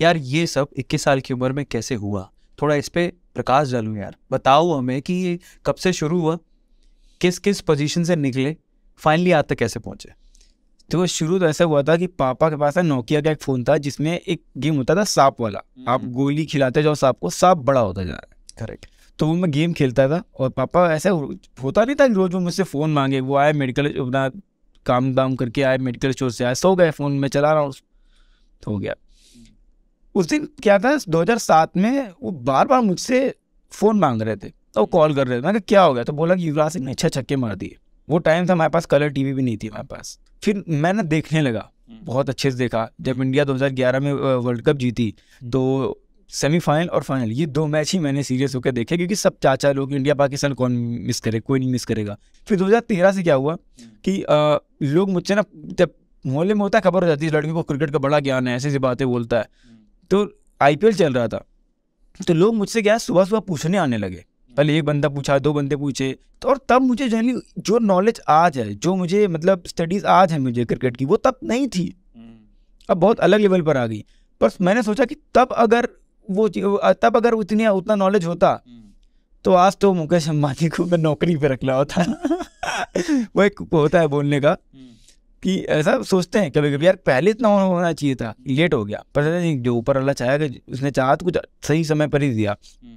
यार ये सब इक्कीस साल की उम्र में कैसे हुआ थोड़ा इस पर प्रकाश डालूँ यार बताओ हमें कि ये कब से शुरू हुआ किस किस पोजीशन से निकले फाइनली आज तक कैसे पहुँचे तो शुरू तो ऐसा हुआ था कि पापा के पास नोकिया का एक फ़ोन था जिसमें एक गेम होता था सांप वाला हम्म। आप गोली खिलाते जाओ सांप को सांप बड़ा होता जा रहा है करेक्ट तो वो मैं गेम खेलता था और पापा ऐसा होता नहीं था रोज़ वो मुझसे फ़ोन मांगे वो आए मेडिकल अपना काम दाम करके आए मेडिकल स्टोर से आए सो गए फ़ोन में चला रहा हूँ तो हो गया उस दिन क्या था दो में वो बार बार मुझसे फ़ोन मांग रहे थे तो कॉल कर रहे थे मैंने क्या हो गया तो बोला कि युवराज सिंह ने अच्छा छक्के मार दिए वो टाइम था हमारे पास कलर टीवी भी नहीं थी हमारे पास फिर मैंने देखने लगा हम्म। बहुत अच्छे से देखा जब इंडिया 2011 में वर्ल्ड कप जीती हम्म। तो सेमीफाइनल और फाइनल ये दो मैच ही मैंने सीरियस होकर देखे क्योंकि सब चाचा लोग इंडिया पाकिस्तान कौन मिस करे कोई नहीं मिस करेगा फिर 2013 से क्या हुआ हम्म। कि आ, लोग मुझसे ना जब मोहल्ले में होता है खबर हो जाती है लड़के को क्रिकेट का बड़ा ज्ञान है ऐसी ऐसी बातें बोलता है तो आईपीएल चल रहा था तो लोग मुझसे क्या सुबह सुबह पूछने आने लगे पहले एक बंदा पूछा दो बंदे पूछे तो और तब मुझे जनरली जो नॉलेज आज है जो मुझे मतलब स्टडीज़ आज है मुझे क्रिकेट की वो तब नहीं थी हम्म। अब बहुत अलग लेवल पर आ गई पर मैंने सोचा कि तब अगर वो तब अगर उतनी उतना नॉलेज होता हम्म। तो आज तो मुकेश अंबानी को मैं नौकरी पे रख रहा होता वो एक होता है बोलने का कि ऐसा सोचते हैं कभी कभी यार पहले इतना होना चाहिए था लेट हो गया पर जो ऊपर अल्लाह चाहे उसने चाह तो कुछ सही समय पर ही दिया हम्म।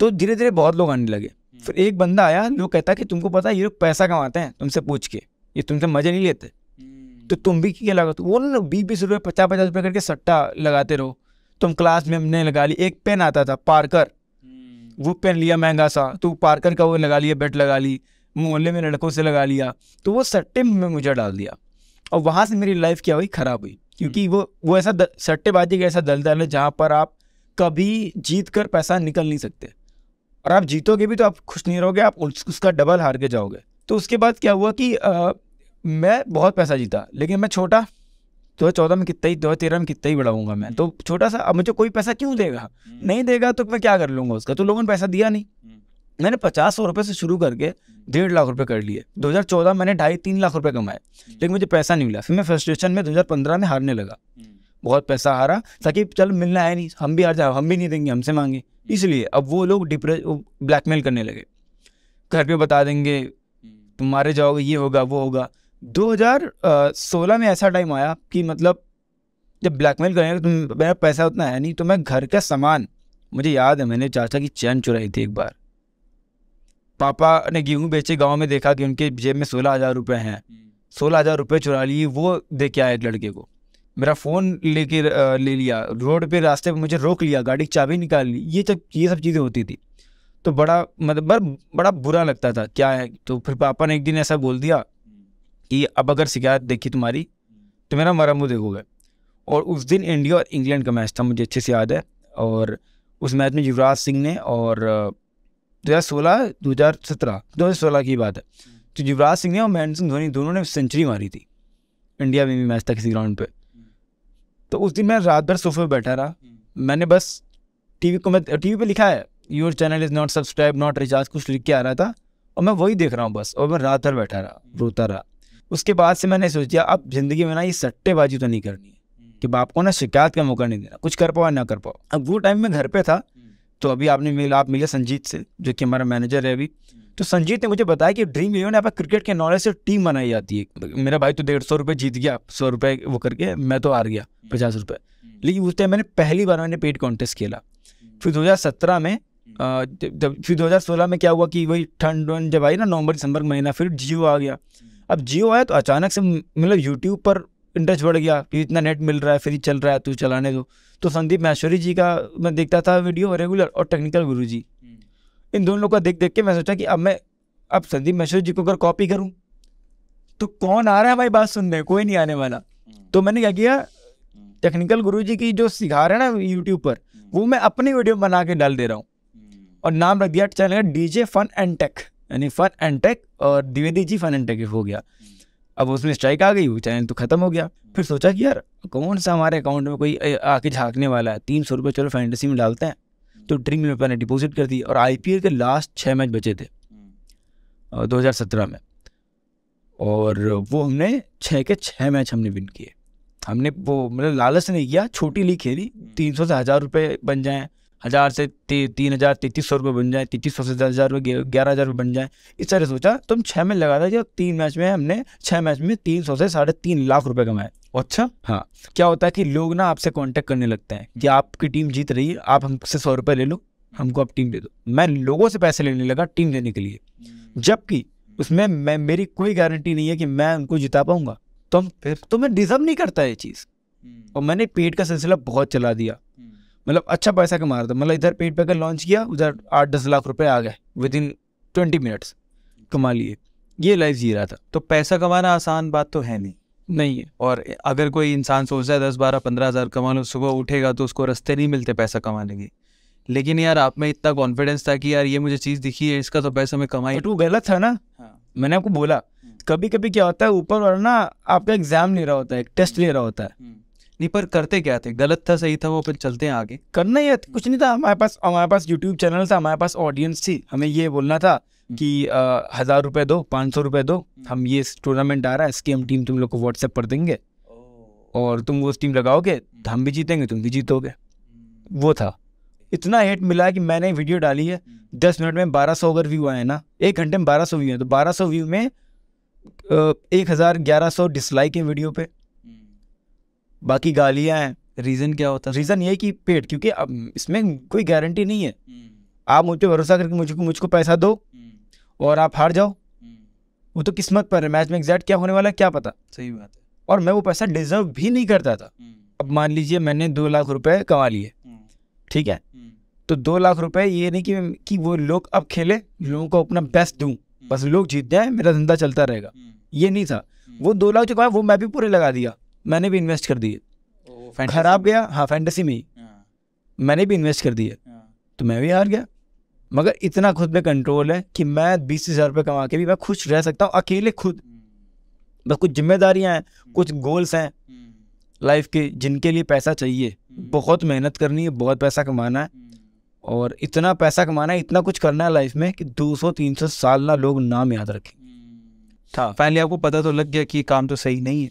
तो धीरे धीरे बहुत लोग आने लगे हम्म। फिर एक बंदा आया जो कहता कि तुमको पता है ये लोग पैसा कमाते हैं तुमसे पूछ के ये तुमसे मजे नहीं लेते हम्म। तो तुम भी क्या लगा तो वो ना बीस बीस रुपये पचास पचास रुपये करके सट्टा लगाते रहो तुम क्लास में हमने लगा ली एक पेन आता था पार्कर वो पेन लिया महंगा सा तो पार्कर का वो लगा लिया बेट लगा ली मोहल्ले में लड़कों से लगा लिया तो वो सट्टे में मुझे डाल दिया और वहाँ से मेरी लाइफ क्या हुई ख़राब हुई क्योंकि हम्म। वो वो ऐसा सट्टेबाजी का ऐसा दलदल है जहाँ पर आप कभी जीत कर पैसा निकल नहीं सकते और आप जीतोगे भी तो आप खुश नहीं रहोगे आप उस, उसका डबल हार के जाओगे तो उसके बाद क्या हुआ कि आ, मैं बहुत पैसा जीता लेकिन मैं छोटा दो हज़ार चौदह में कितना ही दो हज़ार तेरह में कितना ही बढ़ाऊँगा मैं हम्म। तो छोटा सा अब मुझे कोई पैसा क्यों देगा हम्म। नहीं देगा तो मैं क्या कर लूँगा उसका तो लोगों ने पैसा दिया नहीं मैंने पचास सौ रुपये से शुरू करके डेढ़ लाख रुपए कर लिए 2014 हम्म। मैंने ढाई तीन लाख रुपए कमाए हम्म। लेकिन मुझे पैसा नहीं मिला फिर मैं फ्रस्ट्रेशन में 2015 में हारने लगा हम्म। बहुत पैसा हारा ताकि चल मिलना है नहीं हम भी हार जाओ हम भी नहीं देंगे हमसे मांगे इसलिए अब वो लोग डिप्रे ब्लैकमेल करने लगे घर पे बता देंगे तुम मारे जाओगे ये होगा वो होगा 2016 में ऐसा टाइम आया कि मतलब जब ब्लैकमेल करेंगे तुम तो मेरा पैसा उतना है नहीं तो मैं घर का सामान मुझे याद है मैंने चाचा की चैन चुराई थी एक बार पापा ने गेहूँ बेचे गाँव में देखा कि उनके जेब में सोलह हज़ार रुपये हैं सोलह हज़ार रुपये चुरा लिए वो दे के आए लड़के को मेरा फ़ोन लेके ले लिया रोड पे रास्ते पे मुझे रोक लिया गाड़ी की चाबी निकाल ली ये सब ये सब चीज़ें होती थी तो बड़ा मतलब बड़ा, बड़ा बुरा लगता था क्या है तो फिर पापा ने एक दिन ऐसा बोल दिया कि अब अगर शिकायत देखी तुम्हारी तो मेरा मरा मुँह देखोगे और उस दिन इंडिया और इंग्लैंड का मैच था मुझे अच्छे से याद है और उस मैच में युवराज सिंह ने और दो हज़ार सोलह दो हज़ार सत्रह दो हज़ार सोलह की बात है तो युवराज सिंह ने और महेंद्र सिंह धोनी दोनों ने सेंचुरी मारी थी इंडिया में भी मैच था किसी ग्राउंड पे तो उस दिन मैं रात भर सोफे पर बैठा रहा मैंने बस टीवी को मैं टीवी पे लिखा है your channel is not subscribe not recharge कुछ लिख के आ रहा था और मैं वही देख रहा हूँ बस और मैं रात भर बैठा रहा रोता रहा उसके बाद से मैंने सोच दिया अब ज़िंदगी में ना ये सट्टेबाजी तो नहीं करनी है कि बाप को ना शिकायत का मौका नहीं देना कुछ कर पाओ ना कर पाओ अब वो टाइम मैं घर पर था तो अभी आपने मिला आप मिले संजीत से जो कि हमारा मैनेजर है अभी तो संजीत ने मुझे बताया कि ड्रीम इलेवन यहाँ पर क्रिकेट के नॉलेज से टीम बनाई जाती है मेरा भाई तो डेढ़ सौ रुपये जीत गया सौ रुपये वो करके मैं तो हार गया पचास रुपये लेकिन उस टाइम मैंने पहली बार मैंने पेड कॉन्टेस्ट खेला फिर दो में जब फिर दो में क्या हुआ कि वही ठंड जब आई ना नवंबर दिसंबर महीना फिर जियो आ गया अब जियो आया तो अचानक से मतलब यूट्यूब पर इंटरेस्ट बढ़ गया कि इतना नेट मिल रहा है फ्री चल रहा है तू चलाने दो तो संदीप महेश्वरी जी का मैं देखता था वीडियो रेगुलर और टेक्निकल गुरु जी हम्म। इन दोनों का देख देख के मैं सोचा कि अब मैं अब संदीप महेश्वरी जी को अगर कॉपी करूँ तो कौन आ रहा है भाई बात सुनने कोई नहीं आने वाला हम्म। तो मैंने क्या किया टेक्निकल हम्म। गुरु जी की जो सिखा रहे हैं ना यूट्यूब पर वो मैं अपनी वीडियो बना के डाल दे रहा हूँ और नाम रख दिया चैनल का डीजे फन एंड टेक यानी फन एंड टेक और Dwivedi ji fun and tech हो गया अब उसमें स्ट्राइक आ गई वो चैनल तो ख़त्म हो गया फिर सोचा कि यार कौन सा हमारे अकाउंट में कोई आके झाँकने वाला है तीन सौ रुपये चलो फैंटेसी में डालते हैं तो ड्रीम इलेवन ने डिपॉजिट कर दी और आई के लास्ट छः मैच बचे थे दो हज़ार सत्रह में और वो हमने छः के छः मैच हमने विन किए हमने वो मतलब लालच नहीं किया छोटी लीग खेली तीन सौ से हज़ार रुपये बन जाएँ हज़ार से ती, तीन हज़ार तैतीस सौ रुपये बन जाए तैतीस सौ से दस हज़ार रुपये ग्यारह हज़ार रुपये बन जाए इस तरह सोचा तो हम छः में लगा था जो तीन मैच में हमने छः मैच में तीन सौ से साढ़े तीन लाख रुपये कमाए अच्छा हाँ क्या होता है कि लोग ना आपसे कांटेक्ट करने लगते हैं कि आपकी टीम जीत रही है आप हमसे सौ रुपये ले लो हमको आप टीम दे दो मैं लोगों से पैसे लेने लगा टीम देने के लिए जबकि उसमें मैं मेरी कोई गारंटी नहीं है कि मैं उनको जिता पाऊंगा तो हम फिर तो मैं डिजर्व नहीं करता ये चीज़ हम्म। और मैंने पेट का सिलसिला बहुत चला दिया मतलब अच्छा पैसा कमा रहा था मतलब इधर पेट पैकर लॉन्च किया उधर आठ दस लाख रुपए आ गए विद इन ट्वेंटी मिनट्स कमा लिए ये लाइफ जी रहा था तो पैसा कमाना आसान बात तो है नहीं नहीं है और अगर कोई इंसान सोचता है दस बारह पंद्रह हज़ार कमा लो सुबह उठेगा तो उसको रास्ते नहीं मिलते पैसा कमाने के लेकिन यार आप में इतना कॉन्फिडेंस था कि यार ये मुझे चीज़ दिखी है इसका तो पैसा मैं कमाई तो गलत था ना हाँ। मैंने आपको बोला कभी कभी क्या होता है ऊपर वाला ना आपका एग्जाम ले रहा होता है एक टेस्ट ले रहा होता है हम्म। नहीं पर करते क्या थे गलत था सही था वो फिर चलते हैं आगे करना ही कुछ नहीं था हमारे पास हमारे पास यूट्यूब चैनल था हमारे पास ऑडियंस थी हमें ये बोलना था हम्म। कि हज़ार रुपये दो पाँच सौ रुपये दो हम्म। हम ये टूर्नामेंट आ रहा है इसकी हम टीम तुम लोग को व्हाट्सएप पर देंगे और तुम वो टीम लगाओगे तो हम भी जीतेंगे तुम भी जीतोगे हम्म। वो था इतना हेट मिला कि मैंने वीडियो डाली है दस मिनट में बारह सौ अगर व्यू आए ना एक घंटे में बारह सौ व्यू है तो बारह सौ व्यू में एक हज़ार ग्यारह सौ डिसलाइक है वीडियो पे बाकी गालियाँ हैं रीज़न क्या होता है रीज़न ये कि पेट क्योंकि अब hmm. इसमें कोई गारंटी नहीं है hmm. आप मुझ पर भरोसा करके मुझको मुझको पैसा दो hmm. और आप हार जाओ वो तो किस्मत पर है मैच में एग्जैक्ट क्या होने वाला है क्या पता सही बात है और मैं वो पैसा डिजर्व भी नहीं करता था अब मान लीजिए मैंने दो लाख रुपए कमा लिए ठीक है तो दो लाख रुपए ये नहीं कि कि वो लोग अब खेले लोगों को अपना बेस्ट दूं बस लोग जीत जाए मेरा धंधा चलता रहेगा ये नहीं था वो दो लाख जो कमाया वो मैं भी पूरे लगा दिया मैंने भी इन्वेस्ट कर दिए खराब गया हाँ फैंटेसी में ही हाँ। मैंने भी इन्वेस्ट कर दिए हाँ। तो मैं भी हार गया मगर इतना खुद पे कंट्रोल है कि मैं बीस हज़ार रुपये कमा के भी मैं खुश रह सकता हूँ अकेले खुद हम्म। बस कुछ जिम्मेदारियाँ हैं हम्म। कुछ गोल्स हैं लाइफ हम्म। के जिनके लिए पैसा चाहिए बहुत मेहनत करनी है बहुत पैसा कमाना है और इतना पैसा कमाना है इतना कुछ करना है लाइफ में कि 200-300 साल ना लोग नाम याद रखें था फाइनली आपको पता तो लग गया कि ये काम तो सही नहीं है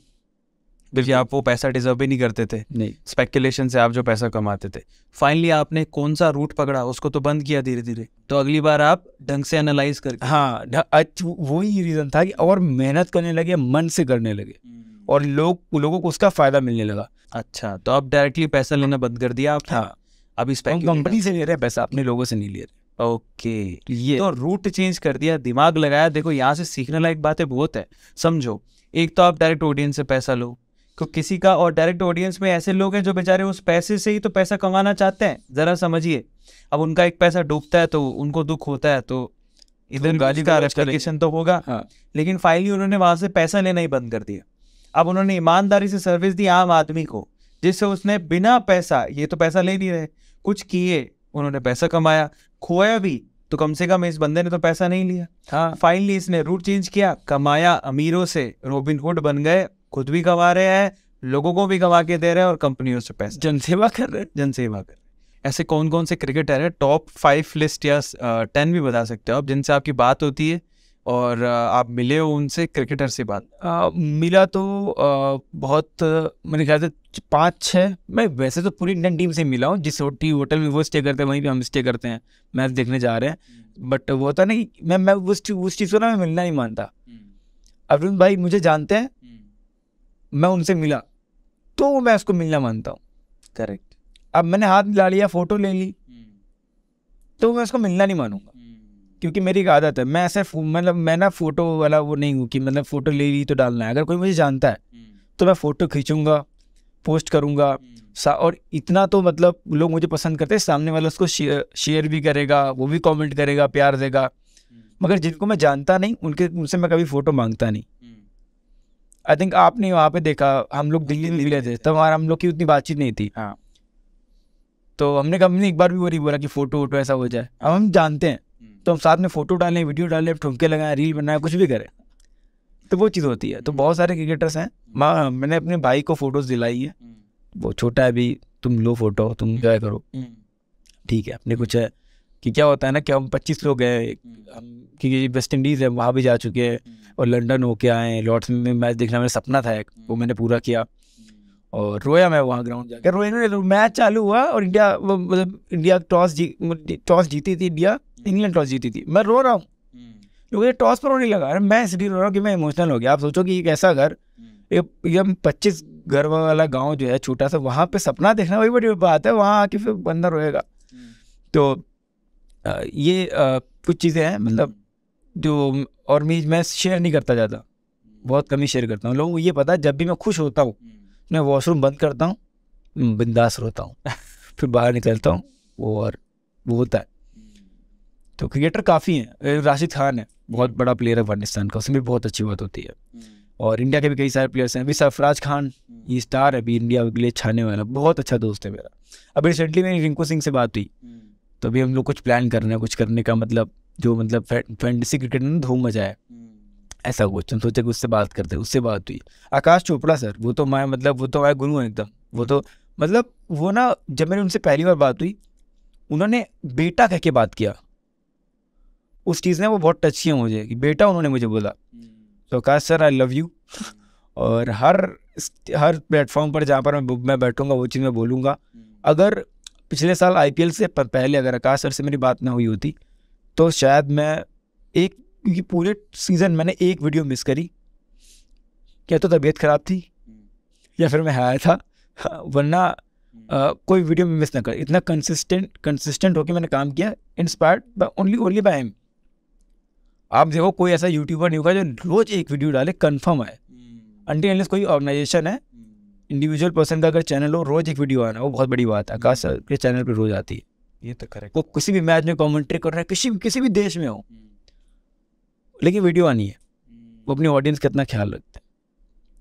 क्योंकि आप वो पैसा डिजर्व भी नहीं करते थे नहीं स्पेकुलेशन से आप जो पैसा कमाते थे फाइनली आपने कौन सा रूट पकड़ा उसको तो बंद किया धीरे धीरे तो अगली बार आप ढंग से एनालाइज कर हाँ वही रीज़न था कि और मेहनत करने लगे मन से करने लगे हम्म। और लोग लोगों को उसका फ़ायदा मिलने लगा अच्छा तो आप डायरेक्टली पैसा लेना बंद कर दिया आप हाँ अभी कंपनी से ले रहे पैसा अपने लोगों से नहीं ले रहे ओके ये तो रूट चेंज कर दिया दिमाग लगाया देखो यहाँ से सीखने लायक बातें बहुत है समझो एक तो आप डायरेक्ट ऑडियंस से पैसा लो तो किसी का और डायरेक्ट ऑडियंस में ऐसे लोग हैं जो बेचारे उस पैसे से ही तो पैसा कमाना चाहते हैं ज़रा समझिए अब उनका एक पैसा डूबता है तो उनको दुख होता है तो इधर गाली का रेस्टोरेशन तो होगा हाँ। लेकिन फाइनली उन्होंने वहां से पैसा लेना ही बंद कर दिया अब उन्होंने ईमानदारी से सर्विस दी आम आदमी को जिससे उसने बिना पैसा ये तो पैसा ले नहीं रहे कुछ किए उन्होंने पैसा कमाया खोया भी तो कम से कम इस बंदे ने तो पैसा नहीं लिया हाँ फाइनली इसने रूट चेंज किया कमाया अमीरों से रॉबिन हुड बन गए खुद भी गंवा रहे हैं लोगों को भी गंवा के दे रहे हैं और कंपनियों से पैसे जनसेवा कर रहे हैं जनसेवा कर रहे ऐसे कौन कौन से क्रिकेटर हैं टॉप फाइव लिस्ट या टेन भी बता सकते हो आप जिनसे आपकी बात होती है और आप मिले हो उनसे क्रिकेटर से बात आ, मिला तो आ, बहुत मैंने ख्याल से पाँच छः मैं वैसे तो पूरी इंडियन टीम से मिला हूँ जिस होटल होटल में वो स्टे करते हैं वहीं पर हम स्टे करते हैं मैच देखने जा रहे हैं बट हम्म। वो होता नहीं मैं मैं उस उस चीज़ को ना मैं मिलना नहीं मानता हम्म। अरविंद भाई मुझे जानते हैं हम्म। मैं उनसे मिला तो मैं उसको मिलना मानता हूँ करेक्ट अब मैंने हाथ मिला लिया फोटो ले ली hmm. तो मैं उसको मिलना नहीं मानूंगा hmm. क्योंकि मेरी एक आदत है मैं ऐसे मतलब मैं ना फोटो वाला वो नहीं हूँ कि मतलब फोटो ले ली तो डालना है अगर कोई मुझे जानता है hmm. तो मैं फोटो खींचूंगा पोस्ट करूँगा और इतना तो मतलब लोग मुझे पसंद करते हैं सामने वाला उसको शेयर भी करेगा वो भी कमेंट करेगा प्यार देगा मगर जिनको मैं जानता नहीं उनके उनसे मैं कभी फ़ोटो मांगता नहीं आई थिंक आपने वहाँ पे देखा हम लोग दिल्ली निकले थे तब हमारा हम लोग की उतनी बातचीत नहीं थी हाँ तो हमने कंपनी एक बार भी वो नहीं बोला कि फोटो वोटो ऐसा हो जाए अब हम जानते हैं हम्म। तो हम साथ में फोटो डालें वीडियो डालें ठुमके लगाएं रील बनाएं कुछ भी करें तो वो चीज़ होती है तो बहुत सारे क्रिकेटर्स हैं हम्म। माँ मैंने अपने भाई को फ़ोटोज़ दिलाई है हम्म। वो छोटा है अभी तुम लो फोटो तुम इंजॉय करो ठीक है अपने कुछ है कि क्या होता है ना कि हम पच्चीस लोग हैं हम्म। हम क्योंकि वेस्ट इंडीज़ है वहाँ भी जा चुके हैं हम्म। और लंदन होके आए हैं लॉर्ड्स में मैच देखना मेरा सपना था एक हम्म। वो मैंने पूरा किया और रोया मैं वहाँ ग्राउंड जाकर रोया तो मैच चालू हुआ और इंडिया मतलब इंडिया टॉस जी टॉस जीती थी इंडिया इंग्लैंड टॉस जीती थी मैं रो रहा हूँ क्योंकि टॉस पर रोने लगा मैं इसलिए रो रहा हूँ कि मैं इमोशनल हो गया आप सोचो कि एक ऐसा घर एकदम पच्चीस घर वाला गाँव जो है छोटा सा वहाँ पर सपना देखना वही बड़ी बात है वहाँ आके फिर बंदा रोएगा तो ये कुछ चीज़ें हैं मतलब जो और मैं मैं शेयर नहीं करता ज़्यादा बहुत कम ही शेयर करता हूँ लोगों को ये पता है जब भी मैं खुश होता हूँ हम्म। मैं वॉशरूम बंद करता हूँ बिंदास रोता हूँ फिर बाहर निकलता हूँ वो और वो होता है हम्म। तो क्रिकेटर काफ़ी हैं राशिद खान है बहुत बड़ा प्लेयर है अफगानिस्तान का उसमें भी बहुत अच्छी बात होती है हम्म। और इंडिया के भी कई सारे प्लेयर्स हैं अभी सरफराज खान ये स्टार है अभी इंडिया के लिए छाने वाला बहुत अच्छा दोस्त है मेरा अभी रिसेंटली मेरी रिंकू सिंह से बात हुई तो अभी हम लोग कुछ प्लान रहे हैं कुछ करने का मतलब जो मतलब फैंटेसी क्रिकेट में धूम मजा है हम्म। ऐसा कुछ हम सोचे कि उससे बात करते उससे बात हुई आकाश चोपड़ा सर वो तो माए मतलब वो तो माए गुरु हैं एकदम वो तो मतलब वो ना जब मेरी उनसे पहली बार बात हुई उन्होंने बेटा कह के बात किया उस चीज़ ने वो बहुत टच किया मुझे कि बेटा उन्होंने मुझे बोला हम्म। तो Akash sir I love you और हर हर प्लेटफॉर्म पर जहाँ पर मैं मैं बैठूंगा वो चीज़ मैं बोलूँगा हम्म। अगर पिछले साल एल से पहले अगर आकाश सर से मेरी बात ना हुई होती तो शायद मैं एक क्योंकि पूरे सीज़न मैंने एक वीडियो मिस करी क्या तो तबीयत ख़राब थी या फिर मैं हाया था वरना आ, कोई वीडियो में मिस ना कर इतना कंसिस्टेंट कंसिस्टेंट होकर मैंने काम किया inspired by only only by M आप देखो कोई ऐसा यूट्यूबर नहीं होगा जो रोज़ एक वीडियो डाले कन्फर्म हम्म। है अनटी कोई ऑर्गेनाइजेशन है इंडिविजुअल पर्सन का अगर चैनल हो रोज़ एक वीडियो आना वो बहुत बड़ी बात है आकाश के चैनल पर रोज़ आती है ये तो करेक्ट वो किसी भी मैच में कॉमेंट्री कर रहा है किसी किसी भी देश में हो हम्म। लेकिन वीडियो आनी है हम्म। वो अपनी ऑडियंस का इतना ख्याल रखते हैं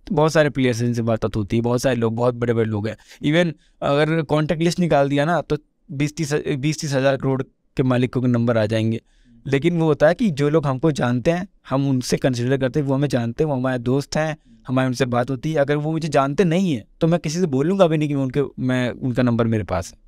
तो बहुत सारे प्लेयर्स हैं जिनसे बात होती है बहुत सारे लोग बहुत बड़े बड़े लोग हैं इवन अगर कॉन्टैक्ट लिस्ट निकाल दिया ना तो बीस तीस बीस तीस हज़ार करोड़ के मालिक को नंबर आ जाएंगे हम्म। लेकिन वो होता है कि जो लोग हमको जानते हैं हम उनसे कंसिडर करते हैं वो हमें जानते हैं वो हमारे दोस्त हैं हमारी उनसे बात होती है अगर वो मुझे जानते नहीं है तो मैं किसी से बोलूँगा भी नहीं कि मैं उनके मैं उनका नंबर मेरे पास है